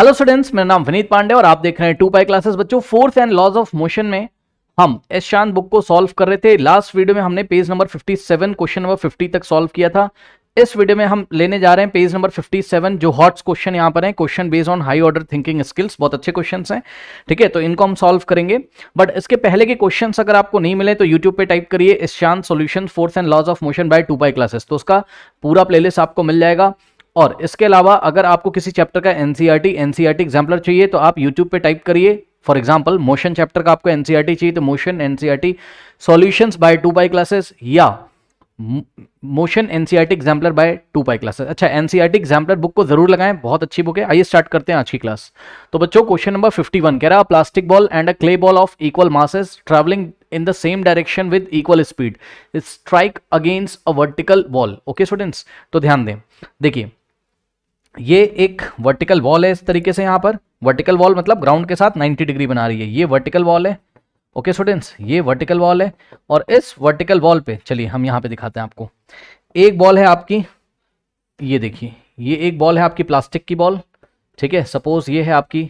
Hello students मेरा नाम विनीत पांडे और आप देख रहे हैं टू पाई क्लासेस बच्चों force and laws of motion में हम एस शांत बुक को सॉल्व कर रहे थे लास्ट वीडियो में हमने पेज नंबर 57 क्वेश्चन नंबर 50 तक सॉल्व किया था इस वीडियो में हम लेने जा रहे हैं पेज नंबर 57 जो हॉट्स क्वेश्चन यहाँ पर हैं question based on high order thinking skills बहुत अच्छे क्वेश्चन हैं ठीक है तो इनको हम सॉल्व करेंगे बट इसके पहले के क्वेश्चन अगर आपको नहीं मिले तो यूट्यूब पे टाइप करिए शांत solution force and laws of motion by two by classes तो उसका पूरा प्लेलिस्ट आपको मिल जाएगा और इसके अलावा अगर आपको किसी चैप्टर का एनसीईआरटी एनसीईआरटी एग्जाम्पलर चाहिए तो आप यूट्यूब पे टाइप करिए फॉर एग्जाम्पल मोशन चैप्टर का आपको एनसीईआरटी e चाहिए तो motion NCERT solutions by two by classes या motion NCERT exemplar by two by classes अच्छा एनसीईआरटी एग्जाम्पलर बुक को जरूर लगाएं बहुत अच्छी बुक है आइए स्टार्ट करते हैं आज की क्लास तो बच्चों क्वेश्चन नंबर वन कह रहा plastic ball and a clay ball of equal masses travelling in the same direction with equal speed strike against a vertical ball okay students तो ध्यान दें देखिए ये एक वर्टिकल वॉल है इस तरीके से यहाँ पर वर्टिकल वॉल मतलब ग्राउंड के साथ 90 डिग्री बना रही है ये वर्टिकल वॉल है ओके स्टूडेंट्स ये वर्टिकल वॉल है और इस वर्टिकल वॉल पे चलिए हम यहाँ पे दिखाते हैं आपको एक बॉल है आपकी ये देखिए ये एक बॉल है आपकी प्लास्टिक की बॉल ठीक है सपोज ये है आपकी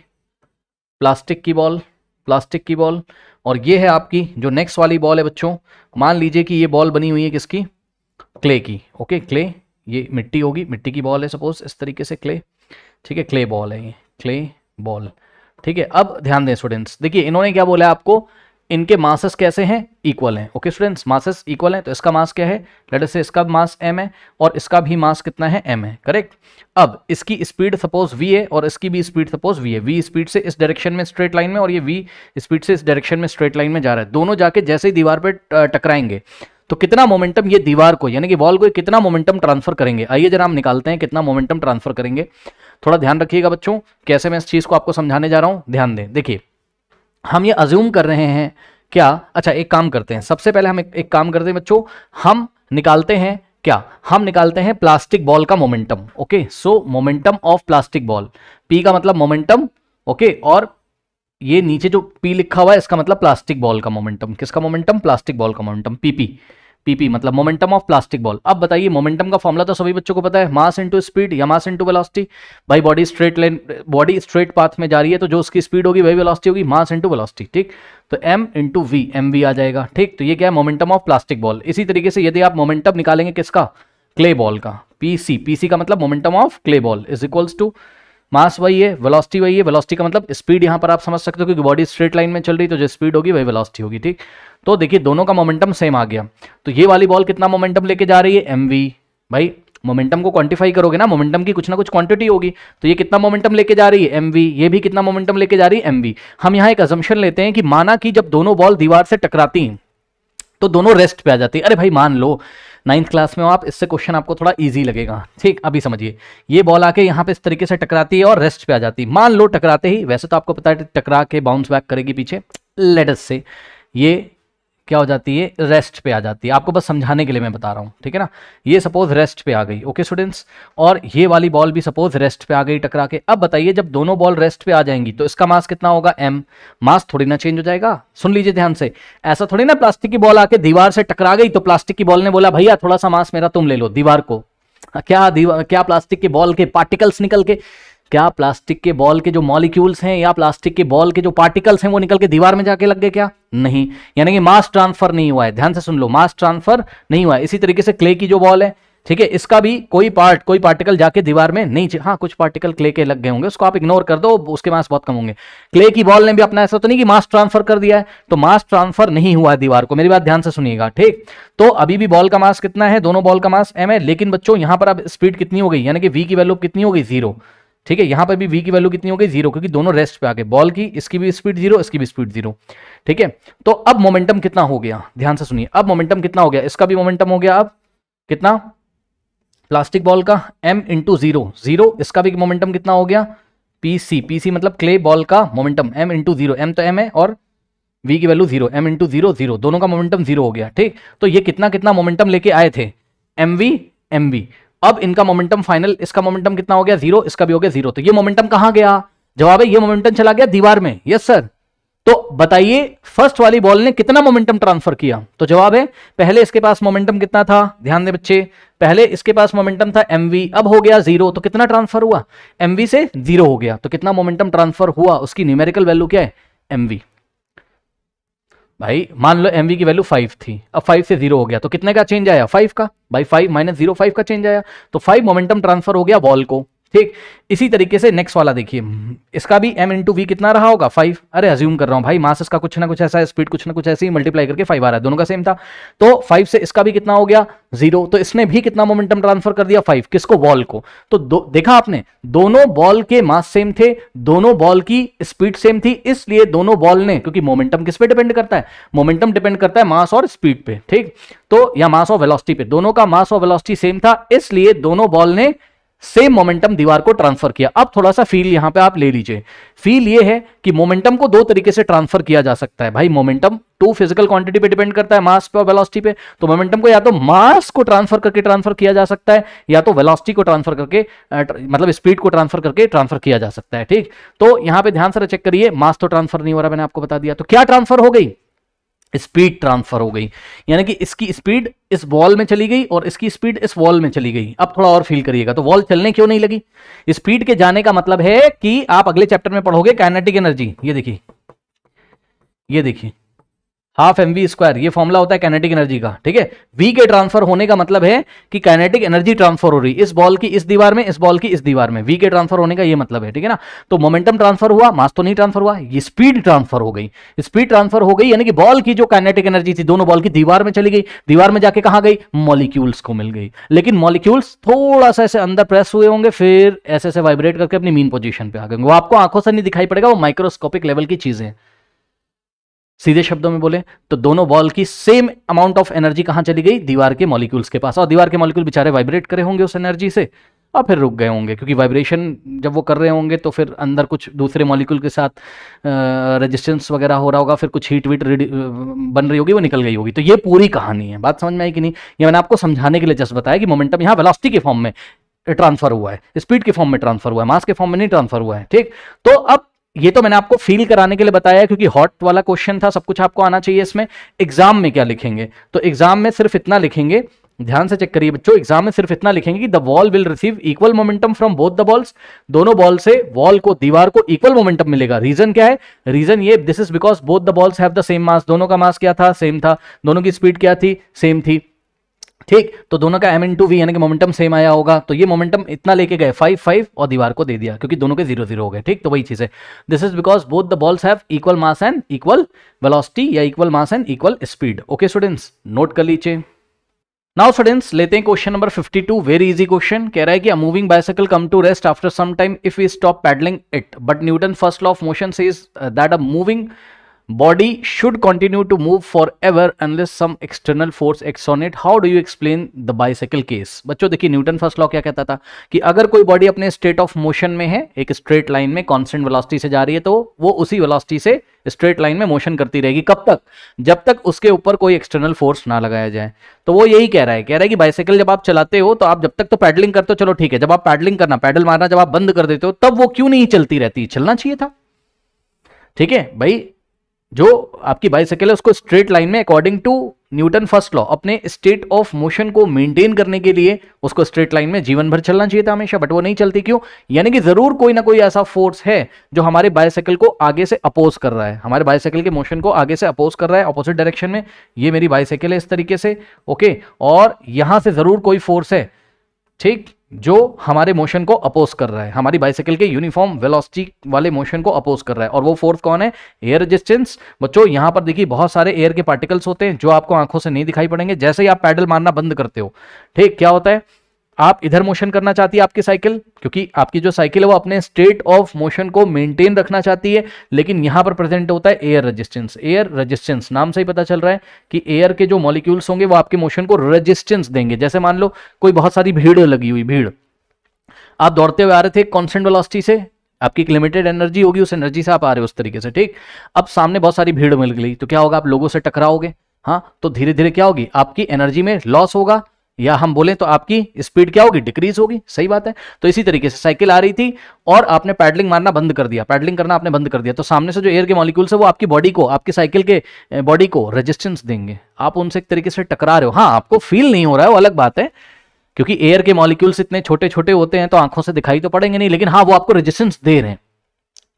प्लास्टिक की बॉल प्लास्टिक की बॉल और ये है आपकी जो नेक्स्ट वाली बॉल है बच्चों मान लीजिए कि ये बॉल बनी हुई है किसकी क्ले की ओके क्ले ये मिट्टी होगी मिट्टी की बॉल है सपोज इस तरीके से क्ले ठीक है क्ले बॉल है ये क्ले बॉल ठीक है अब ध्यान दें स्टूडेंट्स देखिए इन्होंने क्या बोला आपको इनके मासस कैसे हैं इक्वल हैं ओके स्टूडेंट्स मासस इक्वल हैं तो इसका मास क्या है लेट से इसका मास एम है और इसका भी मास कितना है एम है करेक्ट अब इसकी स्पीड सपोज वी है और इसकी भी स्पीड सपोज वी है वी स्पीड से इस डायरेक्शन में स्ट्रेट लाइन में और ये वी स्पीड से इस डायरेक्शन में स्ट्रेट लाइन में जा रहा है दोनों जाके जैसे ही दीवार पर टकराएंगे तो कितना मोमेंटम ये दीवार को यानी कि वॉल को कितना मोमेंटम ट्रांसफर करेंगे आइए जरा हम निकालते हैं कितना मोमेंटम ट्रांसफर करेंगे थोड़ा ध्यान रखिएगा बच्चों कैसे मैं इस चीज़ को आपको समझाने जा रहा हूं ध्यान दें देखिए हम ये अज्यूम कर रहे हैं क्या अच्छा एक काम करते हैं सबसे पहले हम एक, एक काम करते हैं बच्चों हम निकालते हैं क्या हम निकालते हैं प्लास्टिक बॉल का momentum okay so momentum of plastic ball P का मतलब मोमेंटम ओके और ये नीचे जो पी लिखा हुआ है इसका मतलब प्लास्टिक बॉल का मोमेंटम किसका मोमेंटम प्लास्टिक बॉल का मोमेंटम पीपी -पी. पीपी मतलब मोमेंटम ऑफ प्लास्टिक बॉल अब बताइए मोमेंटम का फॉर्मला तो सभी बच्चों को पता है मास इंटू स्पीड या मास इंटू वेलोसिटी भाई body straight line body straight path में जा रही है तो जो उसकी स्पीड होगी वही वेलोसिटी होगी मास इंटू वेलोसिटी ठीक तो M into V M V आ जाएगा ठीक तो ये क्या है मोमेंटम ऑफ प्लास्टिक बॉल इसी तरीके से यदि आप मोमेंटम निकालेंगे किसका क्ले बॉल का पीसी पीसी का मतलब momentum of clay ball is equals to mass वही है वेलोसिटी वही है वेलोसिटी का मतलब स्पीड यहाँ पर आप समझ सकते हो क्योंकि बॉडी स्ट्रेट लाइन में चल रही तो जो स्पीड होगी वही वेलोसिटी होगी ठीक तो देखिए दोनों का मोमेंटम सेम आ गया तो ये वाली बॉल कितना मोमेंटम लेके जा रही है एम भाई मोमेंटम को क्वांटिफाई करोगे ना मोमेंटम की कुछ ना कुछ क्वांटिटी होगी तो ये कितना मोमेंटम लेके जा रही है एम ये भी कितना मोमेंटम लेके जा रही है एम हम यहाँ एक असम्पशन लेते हैं कि माना कि जब दोनों बॉल दीवार से टकराती हैं तो दोनों रेस्ट पे आ जाती है अरे भाई मान लो नाइन्थ क्लास में हो आप इससे क्वेश्चन आपको थोड़ा इजी लगेगा ठीक अभी समझिए ये बॉल आके यहाँ पे इस तरीके से टकराती है और रेस्ट पे आ जाती है मान लो टकराते ही वैसे तो आपको पता है टकरा के बाउंस बैक करेगी पीछे लेटस से ये क्या हो जाती है रेस्ट पे आ जाती है आपको बस समझाने के लिए मैं बता रहा हूँ ठीक है ना ये सपोज रेस्ट पे आ गई ओके स्टूडेंट्स और ये वाली बॉल भी सपोज रेस्ट पे आ गई टकरा के अब बताइए जब दोनों बॉल रेस्ट पे आ जाएंगी तो इसका मास कितना होगा एम मास थोड़ी ना चेंज हो जाएगा सुन लीजिए ध्यान से ऐसा थोड़ी ना प्लास्टिक की बॉल आके दीवार से टकरा गई तो प्लास्टिक की बॉल ने बोला भैया थोड़ा सा मास मेरा तुम ले लो दीवार को क्या दीवार क्या प्लास्टिक की बॉल के पार्टिकल्स निकल के क्या प्लास्टिक के बॉल के जो मॉलिक्यूल्स हैं या प्लास्टिक के बॉल के जो पार्टिकल्स हैं वो निकल के दीवार में जाके लग गए क्या नहीं यानी कि मास ट्रांसफर नहीं हुआ है ध्यान से सुन लो मास ट्रांसफर नहीं हुआ है इसी तरीके से क्ले की जो बॉल है ठीक है इसका भी कोई पार्ट कोई पार्टिकल जाके दीवार में नहीं हाँ कुछ पार्टिकल क्ले के लग गए होंगे उसको आप इग्नोर कर दो उसके मास बहुत कम होंगे क्ले की बॉल ने भी अपना ऐसा तो नहीं कि मास ट्रांसफर कर दिया है तो मास ट्रांसफर नहीं हुआ है दीवार को मेरी बात ध्यान से सुनिएगा ठीक तो अभी भी बॉल का मास कितना है दोनों बॉल का मास एम है लेकिन बच्चों यहां पर अब स्पीड कितनी हो गई यानी कि वी की वैल्यू कितनी हो गई जीरो ठीक है यहाँ पर भी वी की वैल्यू कितनी हो गई जीरो क्योंकि दोनों रेस्ट पे आगे बॉल की इसकी भी स्पीड जीरो इसकी भी स्पीड जीरो ठीक है तो अब मोमेंटम कितना हो गया ध्यान से सुनिए अब मोमेंटम कितना हो गया इसका भी मोमेंटम हो गया अब कितना प्लास्टिक बॉल का एम इंटू जीरो जीरो इसका भी मोमेंटम कितना हो गया पीसी पीसी मतलब क्ले बॉल का momentum M into zero M तो एम है और वी की value zero M into zero zero दोनों का मोमेंटम जीरो हो गया ठीक तो ये कितना कितना मोमेंटम लेके आए थे एम वी एम वी अब इनका मोमेंटम फाइनल इसका मोमेंटम कितना हो गया जीरो इसका भी हो गया जीरो तो ये मोमेंटम कहां गया जवाब है ये मोमेंटम चला गया दीवार में यस सर तो बताइए फर्स्ट वाली बॉल ने कितना मोमेंटम ट्रांसफर किया तो जवाब है पहले इसके पास मोमेंटम कितना था ध्यान दें बच्चे पहले इसके पास मोमेंटम था एम अब हो गया जीरो तो कितना ट्रांसफर हुआ एम से जीरो हो गया तो कितना मोमेंटम ट्रांसफर हुआ उसकी न्यूमेरिकल वैल्यू क्या है वी भाई मान लो एम की वैल्यू फाइव थी अब फाइव से जीरो हो गया तो कितने का चेंज आया फाइव का भाई फाइव माइनस जीरो फाइव का चेंज आया तो फाइव मोमेंटम ट्रांसफर हो गया बॉल को ठीक इसी तरीके से नेक्स्ट वाला देखिए इसका भी एम इंटू वी कितना रहा होगा फाइव अरे अज्यूम कर रहा हूं भाई मास इसका कुछ ना कुछ ऐसा है स्पीड कुछ ना कुछ ऐसी मल्टीप्लाई करके फाइव आ रहा है दोनों का सेम था तो फाइव से इसका भी कितना हो गया जीरो तो इसने भी कितना मोमेंटम ट्रांसफर कर दिया फाइव किसको बॉल को तो दो, देखा आपने दोनों बॉल के मास सेम थे दोनों बॉल की स्पीड सेम थी इसलिए दोनों बॉल ने क्योंकि मोमेंटम किस पे डिपेंड करता है मोमेंटम डिपेंड करता है मास और स्पीड पे ठीक तो या मास और वेलोसिटी पे दोनों का मास और वेलोसिटी सेम था इसलिए दोनों बॉल ने सेम मोमेंटम दीवार को ट्रांसफर किया अब थोड़ा सा फील यहां पे आप ले लीजिए फील ये है कि मोमेंटम को दो तरीके से ट्रांसफर किया जा सकता है भाई मोमेंटम टू फिजिकल क्वांटिटी पे डिपेंड करता है मास पे और वेलोसिटी पे तो मोमेंटम को या तो मास को ट्रांसफर करके ट्रांसफर किया जा सकता है या तो वेलोसिटी को ट्रांसफर करके मतलब स्पीड को ट्रांसफर करके ट्रांसफर किया जा सकता है ठीक तो यहां पर ध्यान से चेक करिए मास तो ट्रांसफर नहीं हो रहा मैंने आपको बता दिया तो क्या ट्रांसफर हो गई स्पीड ट्रांसफर हो गई यानी कि इसकी स्पीड इस बॉल में चली गई और इसकी स्पीड इस वॉल में चली गई अब थोड़ा और फील करिएगा तो वॉल चलने क्यों नहीं लगी स्पीड के जाने का मतलब है कि आप अगले चैप्टर में पढ़ोगे काइनेटिक एनर्जी ये देखिए ये देखिए हाफ एम वी स्क्वायर ये फॉर्मला होता है कैनेटिक एनर्जी का ठीक है वी के ट्रांसफर होने का मतलब है कि कैनेटिक एनर्जी ट्रांसफर हो रही है इस बॉल की इस दीवार में इस बॉल की इस दीवार में वी के ट्रांसफर होने का ये मतलब है ठीक है ना तो मोमेंटम ट्रांसफर हुआ मास तो नहीं ट्रांसफर हुआ ये स्पीड ट्रांसफर हो गई स्पीड ट्रांसफर हो गई यानी कि बॉल की जो कैनेटिक एनर्जी थी दोनों बॉल की दीवार में चली गई दीवार में जाके कहा गई मॉलिक्यूल्स को मिल गई लेकिन मॉलिक्यूल्स थोड़ा सा ऐसे अंदर प्रेस हुए होंगे फिर ऐसे ऐसे वाइब्रेट करके अपनी मीन पोजिशन पे आ गए वो आपको आंखों से नहीं दिखाई पड़ेगा वो माइक्रोस्कोपिक लेवल की चीजें सीधे शब्दों में बोले तो दोनों बॉल की सेम अमाउंट ऑफ एनर्जी कहां चली गई दीवार के मॉलिक्यूल्स के पास और दीवार के मॉलिक्यूल बेचारे वाइब्रेट करे होंगे उस एनर्जी से और फिर रुक गए होंगे क्योंकि वाइब्रेशन जब वो कर रहे होंगे तो फिर अंदर कुछ दूसरे मॉलिक्यूल के साथ रेजिस्टेंस वगैरह हो रहा होगा फिर कुछ हीट वीट बन रही होगी वो निकल गई होगी तो ये पूरी कहानी है बात समझ में आई कि नहीं ये मैंने आपको समझाने के लिए जस्ट बताया कि मोमेंटम यहाँ वेलासिटी के फॉर्म में ट्रांसफर हुआ है स्पीड के फॉर्म में ट्रांसफर हुआ है मास के फॉर्म में नहीं ट्रांसफर हुआ है ठीक तो अब ये तो मैंने आपको फील कराने के लिए बताया क्योंकि हॉट वाला क्वेश्चन था सब कुछ आपको आना चाहिए इसमें एग्जाम में क्या लिखेंगे तो एग्जाम में सिर्फ इतना लिखेंगे ध्यान से चेक करिए बच्चों एग्जाम में सिर्फ इतना लिखेंगे कि the ball will receive equal momentum from both the balls दोनों बॉल से वॉल को दीवार को इक्वल मोमेंटम मिलेगा रीजन क्या है रीजन ये this is because both the balls have the same mass दोनों का मास क्या था सेम था दोनों की स्पीड क्या थी सेम थी ठीक तो दोनों का एम इन टू वी यानी कि मोमेंटम सेम आया होगा तो ये मोमेंटम इतना लेके गए फाइव फाइव और दीवार को दे दिया क्योंकि दोनों के जीरो जीरो हो गए ठीक तो वही चीज है this is because both the balls have equal mass and equal velocity या equal mass and equal speed okay students note कर लीजिए नाउ स्टूडेंट्स लेते हैं question number fifty two very easy question कह रहा है कि a moving bicycle come to rest after some time if we stop pedalling it but Newton first law of motion says that a moving body should continue to move forever unless some external force acts on it how do you explain the bicycle case बच्चों देखिए Newton first law क्या कहता था कि अगर कोई body अपने state of motion में है एक स्ट्रेट लाइन में कांस्टेंट वेलोसिटी से जा रही है तो वो उसी वेलोसिटी से स्ट्रेट लाइन में मोशन करती रहेगी कब तक जब तक उसके ऊपर कोई एक्सटर्नल फोर्स ना लगाया जाए तो वो यही कह रहा है कह रहा है कि बाइसाइकिल जब आप चलाते हो तो आप जब तक तो पैडलिंग करते हो चलो ठीक है जब आप पैडलिंग करना पैडल मारना जब आप बंद कर देते हो तब वो क्यों नहीं चलती रहती चलना चाहिए था ठीक है भाई जो आपकी बाइसाइकिल है उसको स्ट्रेट लाइन में according to Newton first law अपने स्टेट ऑफ मोशन को मेंटेन करने के लिए उसको स्ट्रेट लाइन में जीवन भर चलना चाहिए था हमेशा बट वो नहीं चलती क्यों यानी कि जरूर कोई ना कोई ऐसा फोर्स है जो हमारे बाइसाइकिल को आगे से अपोज कर रहा है हमारे बाइसाइकिल के मोशन को आगे से अपोज कर रहा है अपोजिट डायरेक्शन में ये मेरी बाइसाइकिल है इस तरीके से ओके और यहां से जरूर कोई फोर्स है ठीक जो हमारे मोशन को अपोज कर रहा है हमारी बाइसाइकिल के यूनिफॉर्म वेलोसिटी वाले मोशन को अपोज कर रहा है और वो फोर्स कौन है एयर रेजिस्टेंस बच्चों यहां पर देखिए बहुत सारे एयर के पार्टिकल्स होते हैं जो आपको आंखों से नहीं दिखाई पड़ेंगे जैसे ही आप पैडल मारना बंद करते हो ठीक क्या होता है आप इधर मोशन करना चाहती है आपकी साइकिल क्योंकि आपकी जो साइकिल है वो अपने स्टेट ऑफ मोशन को मेंटेन रखना चाहती है लेकिन यहां पर प्रेजेंट होता है एयर रेजिस्टेंस एयर रेजिस्टेंस नाम से ही पता चल रहा है कि एयर के जो मॉलिक्यूल्स होंगे वो आपके मोशन को रेजिस्टेंस देंगे जैसे मान लो कोई बहुत सारी भीड़ लगी हुई भीड़ आप दौड़ते हुए आ रहे थे कॉन्स्टेंट वेलॉसिटी से आपकी एक लिमिटेड एनर्जी होगी उस एनर्जी से आप आ रहे हो उस तरीके से ठीक अब सामने बहुत सारी भीड़ मिल गई तो क्या होगा आप लोगों से टकराओगे हाँ तो धीरे धीरे क्या होगी आपकी एनर्जी में लॉस होगा या हम बोले तो आपकी स्पीड क्या होगी डिक्रीज होगी सही बात है तो इसी तरीके से साइकिल आ रही थी और आपने पैडलिंग मारना बंद कर दिया पैडलिंग करना आपने बंद कर दिया तो सामने से जो एयर के मॉलिक्यूल्स है वो आपकी बॉडी को आपकी साइकिल के बॉडी को रेजिस्टेंस देंगे आप उनसे एक तरीके से टकरा रहे हो हाँ आपको फील नहीं हो रहा है वो अलग बात है क्योंकि एयर के मॉलिक्यूल्स इतने छोटे छोटे होते हैं तो आंखों से दिखाई तो पड़ेंगे नहीं लेकिन हाँ वो आपको रेजिस्टेंस दे रहे हैं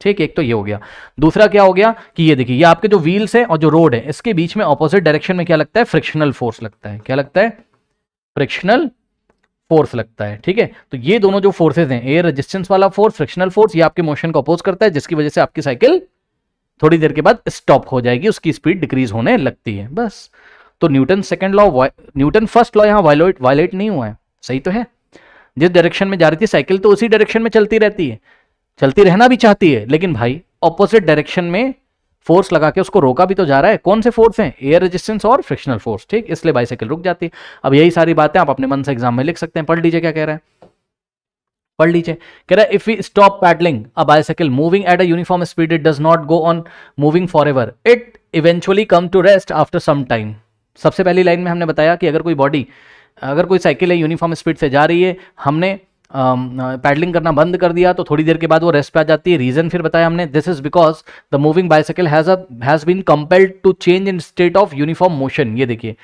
ठीक एक तो ये हो गया दूसरा क्या हो गया कि ये देखिए ये आपके जो व्हील्स है और जो रोड है इसके बीच में ऑपोजिट डायरेक्शन में क्या लगता है फ्रिक्शनल फोर्स लगता है क्या लगता है फ्रिक्शनल फोर्स लगता है ठीक है तो ये दोनों जो फोर्सेज हैं एयर रेजिस्टेंस वाला फोर्स फ्रिक्शनल फोर्स ये आपके मोशन को अपोज करता है जिसकी वजह से आपकी साइकिल थोड़ी देर के बाद स्टॉप हो जाएगी उसकी स्पीड डिक्रीज होने लगती है बस तो Newton second law Newton first law यहाँ वायलेट वायलेट नहीं हुआ है सही तो है जिस डायरेक्शन में जा रही थी साइकिल तो उसी डायरेक्शन में चलती रहती है चलती रहना भी चाहती है लेकिन भाई ऑपोजिट डायरेक्शन में फोर्स लगा के उसको रोका भी तो जा रहा है कौन से फोर्स हैं एयर रेजिस्टेंस और फ्रिक्शनल फोर्स ठीक इसलिए बाइसाइकिल रुक जाती है अब यही सारी बातें आप अपने मन से एग्जाम में लिख सकते हैं पढ़ लीजिए क्या कह रहा है पढ़ लीजिए कह रहा है if we stop pedalling a bicycle moving at a uniform speed it does not go on moving for ever it eventually come to rest after some time सबसे पहली लाइन में हमने बताया कि अगर कोई बॉडी अगर कोई साइकिल है यूनिफॉर्म स्पीड से जा रही है हमने पैडलिंग um, करना बंद कर दिया तो थोड़ी देर के बाद वो रेस्ट पे आ जाती है रीजन फिर बताया हमने this is because the moving bicycle has has been compelled to change in state of uniform motion ये देखिए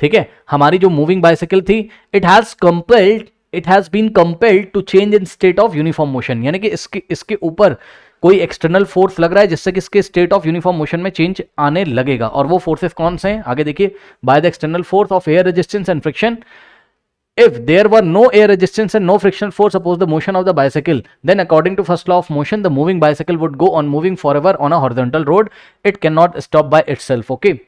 ठीक है हमारी जो मूविंग बाइसाइकिल थी it has compelled it has been compelled to change in state of uniform motion यानी कि इसके इसके ऊपर कोई एक्सटर्नल फोर्स लग रहा है जिससे कि इसके स्टेट ऑफ यूनिफॉर्म मोशन में चेंज आने लगेगा और वो फोर्सेस कौन से हैं आगे देखिए by the external force of air resistance and friction If there were no air resistance and no frictional force oppose the motion of the bicycle, then according to first law of motion, the moving bicycle would go on moving forever on a horizontal road. It cannot stop by itself. Okay.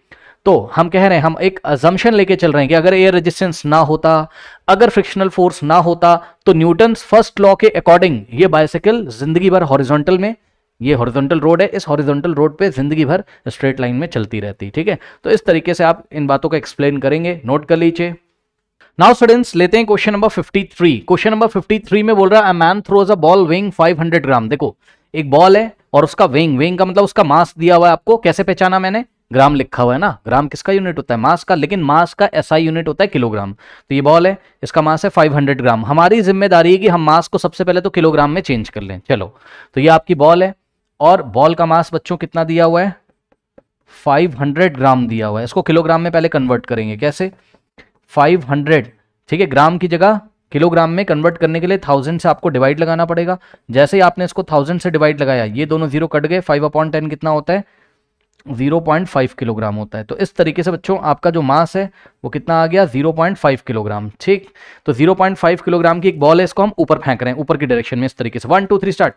तो हम कह रहे हैं हम एक अजम्पन लेके चल रहे हैं कि अगर एयर रेजिस्टेंस ना होता अगर फ्रिक्शनल फोर्स ना होता तो न्यूटन फर्स्ट लॉ के अकॉर्डिंग ये बाइसाइकिल जिंदगी भर हॉरिजॉन्टल में ये हॉरिजॉन्टल रोड है इस हॉरिजॉन्टल रोड पे जिंदगी भर स्ट्रेट लाइन में चलती रहती ठीक है तो इस तरीके से आप इन बातों को एक्सप्लेन करेंगे नोट कर लीजिए नाउ स्टूडेंट्स लेते हैं क्वेश्चन नंबर 53 क्वेश्चन नंबर 53 में बोल रहा है man throws a ball weighing 500 gram देखो एक बॉल है और उसका विंग विंग का मतलब उसका मास दिया हुआ है आपको कैसे पहचाना मैंने ग्राम लिखा हुआ है ना ग्राम किसका यूनिट होता है मास का लेकिन मास का एसआई यूनिट होता है किलोग्राम तो ये बॉल है इसका मास है 500 ग्राम हमारी जिम्मेदारी है कि हम मास को सबसे पहले तो किलोग्राम में चेंज कर लें चलो तो ये आपकी बॉल है और बॉल का मास बच्चों कितना दिया हुआ है 500 ग्राम दिया हुआ है इसको किलोग्राम में पहले कन्वर्ट करेंगे कैसे फाइव हंड्रेड ठीक है ग्राम की जगह किलोग्राम में कन्वर्ट करने के लिए थाउजेंड से आपको डिवाइड लगाना पड़ेगा जैसे ही आपने इसको थाउजेंड से डिवाइड लगाया ये दोनों जीरो कट गए फाइव अपॉइंट टेन कितना होता है जीरो पॉइंट फाइव किलोग्राम होता है तो इस तरीके से बच्चों आपका जो मास है वो कितना आ गया जीरो पॉइंट फाइव किलोग्राम ठीक तो जीरो पॉइंट फाइव किलोग्राम की एक बॉल है इसको हम ऊपर फेंक रहे हैं ऊपर की डायरेक्शन में इस तरीके से वन टू थ्री स्टार्ट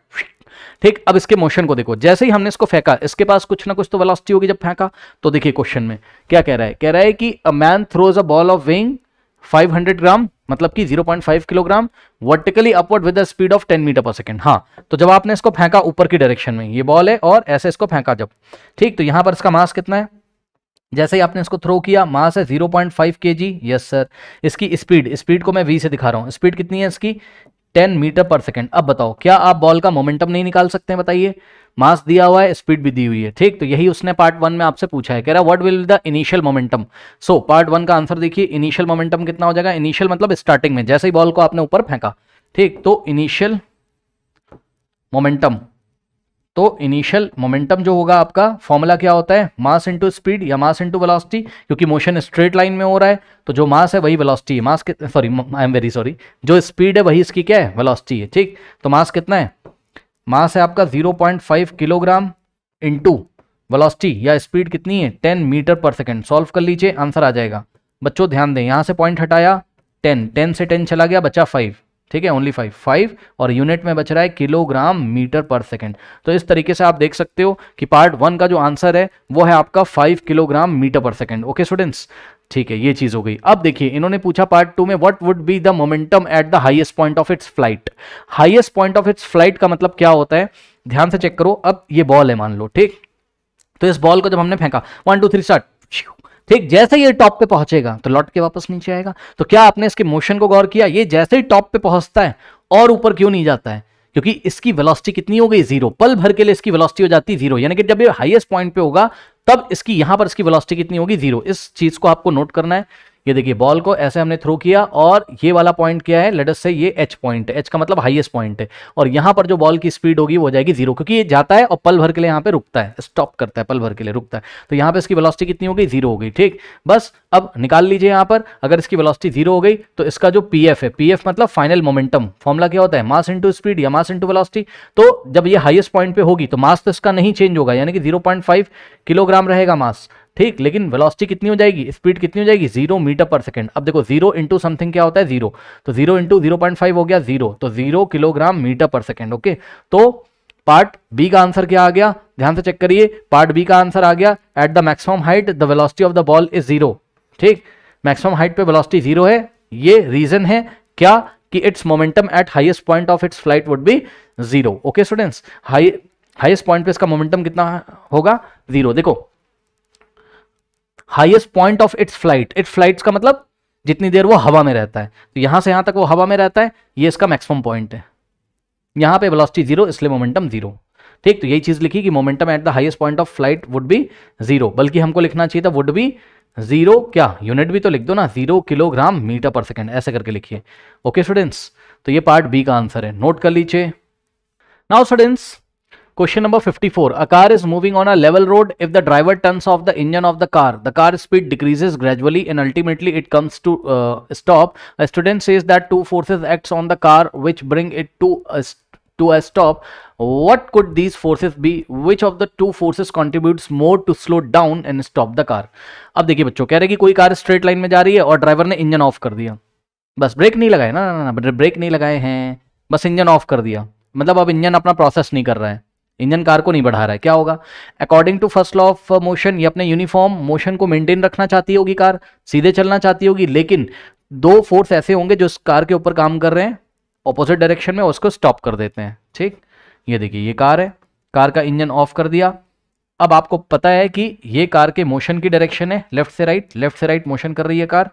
ठीक अब इसके मोशन को देखो जैसे ही हमने इसको फेंका इसके पास कुछ ना कुछ तो वेलोसिटी होगी जब फेंका तो देखिए क्वेश्चन में क्या कह रहा है कह रहा है कि a man throws a ball of weighing 500 gram मतलब कि 0.5 kilogram vertically upward with speed of 10 metre per second हाँ तो जब आपने इसको फेंका ऊपर की डायरेक्शन में ये बॉल है और ऐसे इसको फेंका जब ठीक तो यहां पर इसका मास कितना है जैसे ही आपने इसको थ्रो किया मास है 0.5 केजी यस सर इसकी स्पीड स्पीड को मैं वी से दिखा रहा हूँ स्पीड कितनी है इसकी 10 मीटर पर सेकेंड अब बताओ क्या आप बॉल का मोमेंटम नहीं निकाल सकते हैं बताइए मास दिया हुआ है स्पीड भी दी हुई है ठीक तो यही उसने पार्ट वन में आपसे पूछा है कह रहा what will the initial momentum so part one का आंसर देखिए इनिशियल मोमेंटम कितना हो जाएगा इनिशियल मतलब स्टार्टिंग में जैसे ही बॉल को आपने ऊपर फेंका ठीक तो इनिशियल मोमेंटम तो इनिशियल मोमेंटम जो होगा आपका फॉर्मूला क्या होता है मास इंटू स्पीड या मास इंटू वेलोसिटी क्योंकि मोशन स्ट्रेट लाइन में हो रहा है तो जो मास है वही वेलोसिटी है mass sorry I am very sorry जो स्पीड है वही इसकी क्या है वेलोसिटी है ठीक तो मास कितना है मास है आपका 0.5 किलोग्राम इंटू वेलॉसिटी या स्पीड कितनी है ten metre per second solve कर लीजिए आंसर आ जाएगा बच्चों ध्यान दें यहाँ से पॉइंट हटाया टेन टेन से टेन चला गया बच्चा फाइव ठीक है ओनली फाइव फाइव और यूनिट में बच रहा है किलोग्राम मीटर पर सेकेंड तो इस तरीके से आप देख सकते हो कि पार्ट वन का जो आंसर है वो है आपका five kilogram metre per second okay students ठीक है ये चीज हो गई अब देखिए इन्होंने पूछा पार्ट टू में what would be the momentum at the highest point of its flight highest point of its flight का मतलब क्या होता है ध्यान से चेक करो अब ये बॉल है मान लो ठीक तो इस बॉल को जब हमने फेंका वन टू थ्री स्टार्ट ठीक जैसे ये टॉप पे पहुंचेगा तो लौट के वापस नीचे आएगा तो क्या आपने इसके मोशन को गौर किया ये जैसे ही टॉप पे पहुंचता है और ऊपर क्यों नहीं जाता है क्योंकि इसकी वेलोसिटी कितनी हो गई जीरो पल भर के लिए इसकी वेलोसिटी हो जाती है जीरो यानी कि जब ये हाईएस्ट पॉइंट पे होगा तब इसकी यहां पर इसकी वेलोसिटी कितनी होगी जीरो इस चीज को आपको नोट करना है ये देखिए बॉल को ऐसे हमने थ्रो किया और ये वाला पॉइंट क्या है लेटस से ये एच पॉइंट है एच का मतलब हाईएस्ट पॉइंट है और यहाँ पर जो बॉल की स्पीड होगी वो जाएगी जीरो क्योंकि ये जाता है और पल भर के लिए यहाँ पे रुकता है स्टॉप करता है पल भर के लिए रुकता है तो यहाँ पे इसकी वेलोसिटी कितनी हो गई जीरो हो गई ठीक बस अब निकाल लीजिए यहाँ पर अगर इसकी वेलोसिटी जीरो हो गई तो इसका जो पी है पी मतलब फाइनल मोमेंटम फॉर्मला क्या होता है मास इंटू स्पीड या मास इंटू वेलॉसिटी तो जब ये हाइएस्ट पॉइंट पे होगी तो मास तो इसका नहीं चेंज होगा यानी कि जीरो पॉइंट फाइव किलोग्राम रहेगा मास ठीक लेकिन वेलोसिटी कितनी हो जाएगी स्पीड कितनी हो जाएगी जीरो मीटर पर सेकंड अब देखो जीरो इंटू समथिंग क्या होता है जीरो तो zero into zero point five हो गया जीरो तो zero kilogram metre per second okay तो पार्ट बी का आंसर क्या आ गया ध्यान से चेक करिए पार्ट बी का आंसर आ गया at the maximum height the velocity of the ball is zero ठीक मैक्सिमम हाइट पे वेलॉसिटी जीरो है ये रीजन है क्या कि its momentum at highest point of its flight would be zero okay students high highest point पे इसका momentum कितना होगा जीरो देखो highest point of its flight its flight का मतलब जितनी देर वो हवा में रहता है तो यहां से यहां तक वो हवा में रहता है ये इसका मैक्सिमम पॉइंट है यहां पे वेलोसिटी जीरो इसलिए मोमेंटम जीरो ठीक तो यही चीज़ लिखी कि momentum at the highest point of flight would be zero बल्कि हमको लिखना चाहिए था वुड बी जीरो क्या यूनिट भी तो लिख दो ना zero kilogram metre per second ऐसे करके लिखिए ओके स्टूडेंट्स तो ये पार्ट बी का आंसर है नोट कर लीजिए now students question number fifty four a car is moving on a level road if the driver turn off the engine of the car the car speed decreases gradually and ultimately it comes to stop student says that two forces act on the car which bring it to to a stop what could these forces be which of the two forces contribute more to slow down and stop the car अब देखिए बच्चों कह रहे कि कोई car straight line में जा रही है और ड्राइवर ने इंजन ऑफ कर दिया बस ब्रेक नहीं लगाए ना ब्रेक नहीं लगाए हैं बस इंजन ऑफ कर दिया मतलब अब इंजन अपना प्रोसेस नहीं कर रहा है इंजन कार को नहीं बढ़ा रहा है क्या होगा according to first law of motion ये अपने यूनिफॉर्म मोशन को मेंटेन रखना चाहती होगी कार सीधे चलना चाहती होगी लेकिन दो फोर्स ऐसे होंगे जो इस कार के ऊपर काम कर रहे हैं ऑपोजिट डायरेक्शन में उसको स्टॉप कर देते हैं ठीक ये देखिए ये कार है कार का इंजन ऑफ कर दिया अब आपको पता है कि ये कार के मोशन की डायरेक्शन है लेफ्ट से राइट लेफ्ट से राइट मोशन कर रही है कार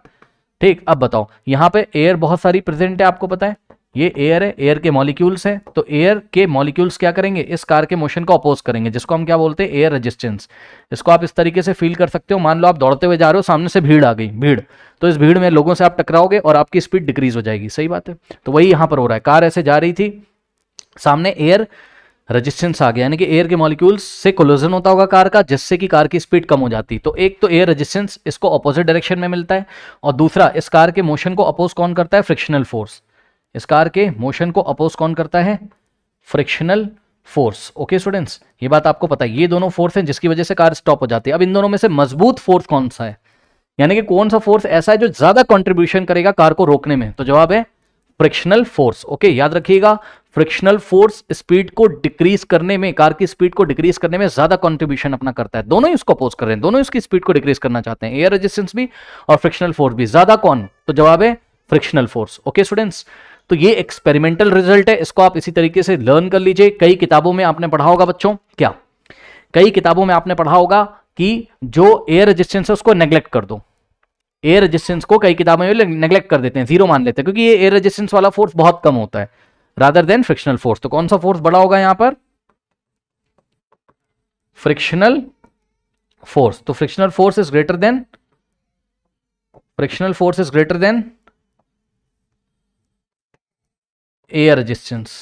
ठीक अब बताओ यहाँ पे एयर बहुत सारी प्रेजेंट है आपको पता है ये एयर है एयर के मॉलिक्यूल्स हैं तो एयर के मॉलिक्यूल्स क्या करेंगे इस कार के मोशन को अपोज करेंगे जिसको हम क्या बोलते हैं एयर रेजिस्टेंस इसको आप इस तरीके से फील कर सकते हो मान लो आप दौड़ते हुए जा रहे हो सामने से भीड़ आ गई भीड़ तो इस भीड़ में लोगों से आप टकराओगे और आपकी स्पीड डिक्रीज हो जाएगी सही बात है तो वही यहां पर हो रहा है कार ऐसे जा रही थी सामने एयर रेजिस्टेंस आ गया यानी कि एयर के मॉलिक्यूल्स से कोलोजन होता होगा कार का जिससे कि कार की स्पीड कम हो जाती तो एक तो एयर रेजिस्टेंस इसको अपोजिट डायरेक्शन में मिलता है और दूसरा इस कार के मोशन को अपोज कौन करता है फ्रिक्शनल फोर्स इस कार के मोशन को अपोज कौन करता है फ्रिक्शनल फोर्स ओके स्टूडेंट्स ये बात आपको पता है ये दोनों फोर्स हैं जिसकी वजह से कार स्टॉप हो जाती है अब इन दोनों में से मजबूत फोर्स कौन सा है यानी कि कौन सा फोर्स ऐसा है जो ज्यादा कंट्रीब्यूशन करेगा कार को रोकने में तो जवाब है फ्रिक्शनल फोर्स ओके याद रखिएगा फ्रिक्शनल फोर्स स्पीड को डिक्रीज करने में कार की स्पीड को डिक्रीज करने में ज्यादा कंट्रीब्यूशन अपना करता है दोनों ही उसको अपोज कर रहे हैं दोनों उसकी स्पीड को डिक्रीज करना चाहते हैं एयर रेजिस्टेंस भी और फ्रिक्शनल फोर्स भी ज्यादा कौन तो जवाब है फ्रिक्शनल फोर्स ओके स्टूडेंट्स तो ये एक्सपेरिमेंटल रिजल्ट है इसको आप इसी तरीके से लर्न कर लीजिए कई किताबों में आपने पढ़ा होगा बच्चों क्या कई किताबों में आपने पढ़ा होगा कि जो एयर रेजिस्टेंस है उसको नेग्लेक्ट कर दो एयर रेजिस्टेंस को कई किताबों में नेग्लेक्ट कर देते हैं जीरो मान लेते हैं क्योंकि ये एयर रेजिस्टेंस वाला फोर्स बहुत कम होता है रादर देन फ्रिक्शनल फोर्स तो कौन सा फोर्स बड़ा होगा यहां पर फ्रिक्शनल फोर्स तो frictional force is greater than frictional force is greater than air resistance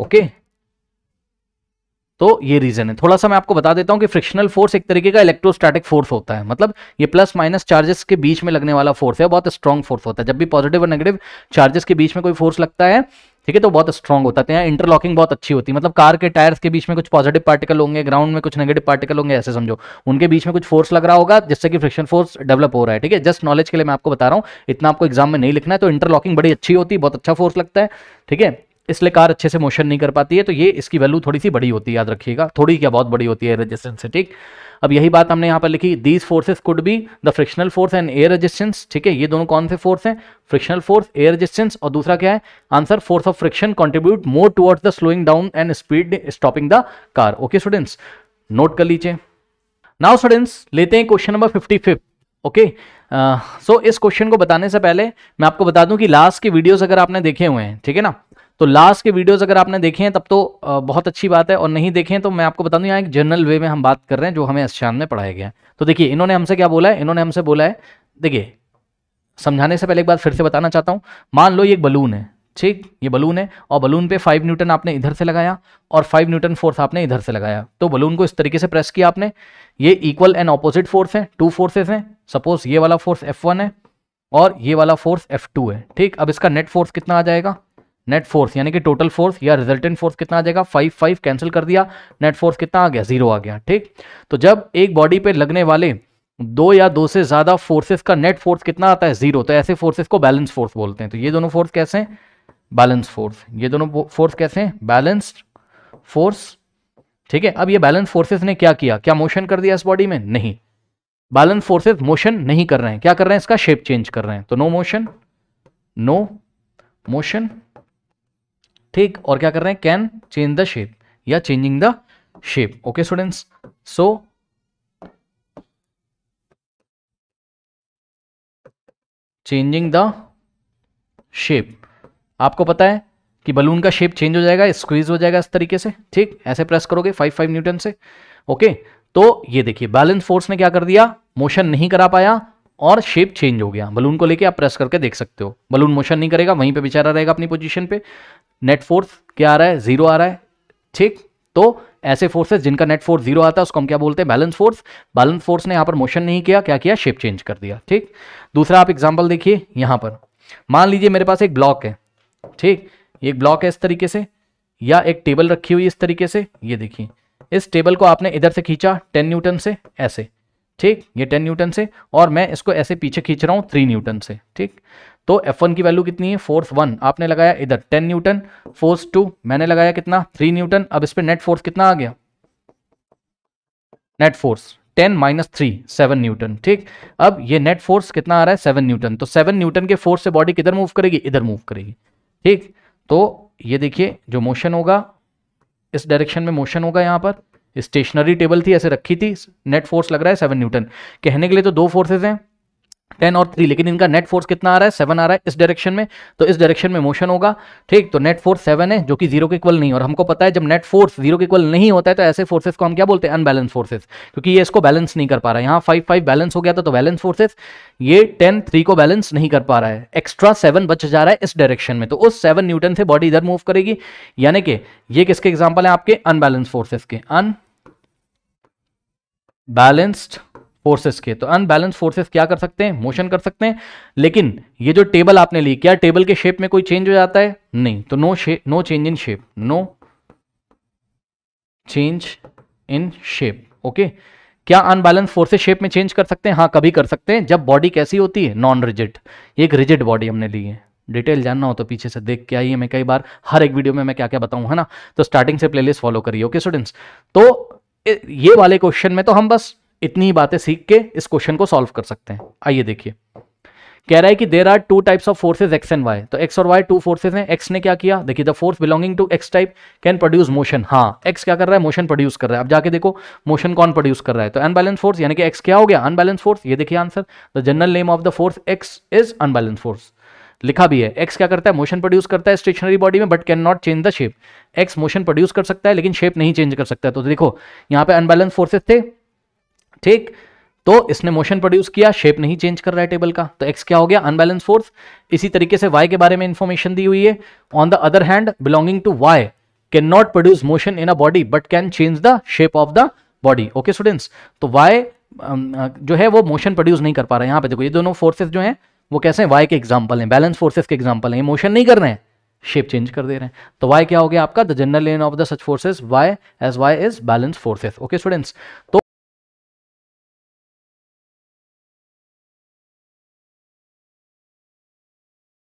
okay तो ये रीजन है थोड़ा सा मैं आपको बता देता हूं कि फ्रिक्शनल फोर्स एक तरीके का इलेक्ट्रोस्टैटिक फोर्स होता है मतलब ये प्लस माइनस चार्जेस के बीच में लगने वाला फोर्स है बहुत स्ट्रॉन्ग फोर्स होता है जब भी पॉजिटिव और नेगेटिव चार्जेस के बीच में कोई फोर्स लगता है ठीक है तो बहुत स्ट्रॉन्ग होता है इंटरलॉकिंग तो बहुत अच्छी होती है मतलब कार के टायर्स के बीच में कुछ पॉजिटिव पार्टिकल होंगे ग्राउंड में कुछ नेगेटिव पार्टिकल होंगे ऐसे समझो उनके बीच में कुछ फोर्स लग रहा होगा जिससे कि फ्रिक्शन फोर्स डेवलप हो रहा है ठीक है जस्ट नॉलेज के लिए मैं आपको बता रहा हूँ इतना आपको एग्जाम में नहीं लिखना है तो इंटरलॉकिंग बड़ी अच्छी होती है बहुत अच्छा फोर्स लगता है ठीक है इसलिए कार अच्छे से मोशन नहीं कर पाती है तो ये इसकी वैल्यू थोड़ी सी बड़ी होती है याद रखिएगा थोड़ी क्या बहुत बड़ी होती है रेजिस्टेंस से ठीक अब यही बात हमने यहां पर लिखी these forces could be the frictional force and air resistance ठीक है ये दोनों कौन से फोर्स हैं फ्रिक्शनल फोर्स एयर रेजिस्टेंस और दूसरा क्या है answer force of friction contribute more towards the slowing down and speed stopping the car okay students note कर लीजिए नाउ स्टूडेंट्स लेते हैं question number fifty fifth okay so इस क्वेश्चन को बताने से पहले मैं आपको बता दूं कि लास्ट के वीडियोस अगर आपने देखे हुए हैं ठीक है ना तो लास्ट के वीडियोस अगर आपने देखे हैं तब तो बहुत अच्छी बात है और नहीं देखे हैं तो मैं आपको बता दूं यहाँ एक जनरल वे में हम बात कर रहे हैं जो हमें एशान में पढ़ाया गया है तो देखिए इन्होंने हमसे क्या बोला है इन्होंने हमसे बोला है देखिए समझाने से पहले एक बार फिर से बताना चाहता हूँ मान लो ये एक बलून है ठीक ये बलून है और बलून पे फाइव न्यूटन आपने इधर से लगाया और फाइव न्यूटन फोर्स आपने इधर से लगाया तो बलून को इस तरीके से प्रेस किया आपने ये इक्वल एंड ऑपोजिट फोर्स है टू फोर्सेस हैं सपोज ये वाला फोर्स एफ वन है और ये वाला फोर्स एफ टू है ठीक अब इसका नेट फोर्स कितना आ जाएगा नेट फोर्स यानी कि टोटल फोर्स या रिजल्टेंट फोर्स कितना आ जाएगा फाइव फाइव कैंसिल कर दिया नेट फोर्स कितना आ गया जीरो आ गया ठीक तो जब एक बॉडी पे लगने वाले दो या दो से ज़्यादा फोर्सेस का नेट फोर्स कितना आता है जीरो तो ऐसे फोर्सेस को बैलेंस फोर्स बोलते हैं तो ये दोनों फोर्स कैसे हैं बैलेंस फोर्स ये दोनों फोर्स कैसे हैं बैलेंस्ड फोर्स ठीक है अब ये बैलेंस फोर्सेस ने क्या किया क्या मोशन कर दिया इस बॉडी में नहीं बैलेंस फोर्सेस मोशन नहीं कर रहे हैं क्या कर रहे हैं इसका शेप चेंज कर रहे हैं तो नो मोशन नो मोशन ठीक और क्या कर रहे हैं कैन चेंज द शेप या changing the shape okay students so changing the shape आपको पता है कि बलून का शेप चेंज हो जाएगा स्क्वीज हो जाएगा इस तरीके से ठीक ऐसे प्रेस करोगे फाइव फाइव न्यूटन से ओके तो ये देखिए बैलेंस फोर्स ने क्या कर दिया मोशन नहीं करा पाया और शेप चेंज हो गया बलून को लेके आप प्रेस करके देख सकते हो बलून मोशन नहीं करेगा वहीं पे बेचारा रहेगा अपनी पोजीशन पे नेट फोर्स क्या आ रहा है जीरो आ रहा है ठीक तो ऐसे फोर्सेस जिनका नेट फोर्स जीरो आता है उसको हम क्या बोलते हैं बैलेंस फोर्स बैलेंस फोर्स ने यहाँ पर मोशन नहीं किया क्या किया शेप चेंज कर दिया ठीक दूसरा आप एग्जाम्पल देखिए यहाँ पर मान लीजिए मेरे पास एक ब्लॉक है ठीक एक ब्लॉक है इस तरीके से या एक टेबल रखी हुई इस तरीके से ये देखिए इस टेबल को आपने इधर से खींचा टेन न्यूटन से ऐसे ठीक ये टेन न्यूटन से और मैं इसको ऐसे पीछे खींच रहा हूँ थ्री न्यूटन से ठीक तो एफ वन की वैल्यू कितनी है फोर्स वन आपने लगाया इधर टेन न्यूटन फोर्स टू मैंने लगाया कितना थ्री न्यूटन अब इस पर नेट फोर्स कितना आ गया net force ten minus three seven Newton ठीक अब ये नेट फोर्स कितना आ रहा है सेवन न्यूटन तो सेवन न्यूटन के फोर्स से बॉडी किधर मूव करेगी इधर मूव करेगी ठीक तो ये देखिए जो मोशन होगा इस डायरेक्शन में मोशन होगा यहां पर स्टेशनरी टेबल थी ऐसे रखी थी नेट फोर्स लग रहा है सेवन न्यूटन कहने के लिए तो दो फोर्सेज हैं टेन और थ्री लेकिन इनका नेट फोर्स कितना आ रहा है सेवन आ रहा है इस डायरेक्शन में तो इस डायरेक्शन में मोशन होगा ठीक तो नेट फोर्स सेवन है जो कि जीरो के इक्वल नहीं और हमको पता है जब नेट फोर्स जीरो के इक्वल नहीं होता है तो ऐसे फोर्सेस को हम क्या बोलते हैं अनबैलेंस फोर्सेस क्योंकि ये इसको बैलेंस नहीं कर पा रहा है यहाँ फाइव फाइव बैलेंस हो गया था तो बैलेंस फोर्सेस ये टेन थ्री को बैलेंस नहीं कर पा रहा है एक्स्ट्रा सेवन बच जा रहा है इस डायरेक्शन में तो उस सेवन न्यूटन से बॉडी इधर मूव करेगी यानी कि ये किसके एग्जाम्पल है आपके अनबैलेंस फोर्सेस के अन बैलेंस्ड फोर्सेस के तो अनबैलेंस फोर्सेस क्या कर सकते हैं मोशन कर सकते हैं लेकिन ये जो टेबल आपने ली क्या टेबल के शेप में कोई चेंज हो जाता है नहीं तो no shape no change in shape no change in shape okay क्या अनबैलेंस फोर्सेस शेप में चेंज कर सकते हैं हाँ कभी कर सकते हैं जब बॉडी कैसी होती है नॉन रिजिड एक रिजिड बॉडी हमने ली है डिटेल जानना हो तो पीछे से देख के आइए मैं कई बार हर एक वीडियो में मैं क्या क्या बताऊं है ना तो स्टार्टिंग से प्लेलिस्ट फॉलो करिए ओके स्टूडेंट्स तो ये वाले क्वेश्चन में तो हम बस इतनी बातें सीख के इस क्वेश्चन को सॉल्व कर सकते हैं आइए देखिए कह रहा है कि there are two types of forces X and Y तो एक्स और वाई टू फोर्सेज हैं एक्स ने क्या किया देखिए the force belonging to X type can produce motion हाँ एक्स क्या कर रहा है मोशन प्रोड्यूस कर रहा है अब जाके देखो मोशन कौन प्रोड्यूस कर रहा है तो अनबैलेंस फोर्स यानी कि एक्स क्या हो गया अनबैलेंस फोर्स ये देखिए answer the general name of the force X is unbalance force लिखा भी है एक्स क्या करता है मोशन प्रोड्यूस करता है स्टेशनरी बॉडी में but can not change the shape X motion produce कर सकता है लेकिन शेप नहीं चेंज कर सकता है तो देखो यहाँ पे अनबैलेंस फोर्सेस थे ठीक तो इसने मोशन प्रोड्यूस किया शेप नहीं चेंज कर रहा है टेबल का तो एक्स क्या हो गया अनबैलेंस फोर्स इसी तरीके से वाई के बारे में इंफॉर्मेशन दी हुई है on the other hand belonging to Y can not produce motion in a body but can change the shape of the body okay students तो वाई um, uh, जो है वो मोशन प्रोड्यूस नहीं कर पा रहा है पर देखो ये दोनों फोर्सेस जो है वो कैसे वाई के एग्जाम्पल है बैलेंस फोर्सेस के एग्जाम्पल है मोशन नहीं कर रहे हैं शेप चेंज कर दे रहे हैं तो वाई क्या हो गया आपका the general lane of the such forces Y as Y is balance forces okay students तो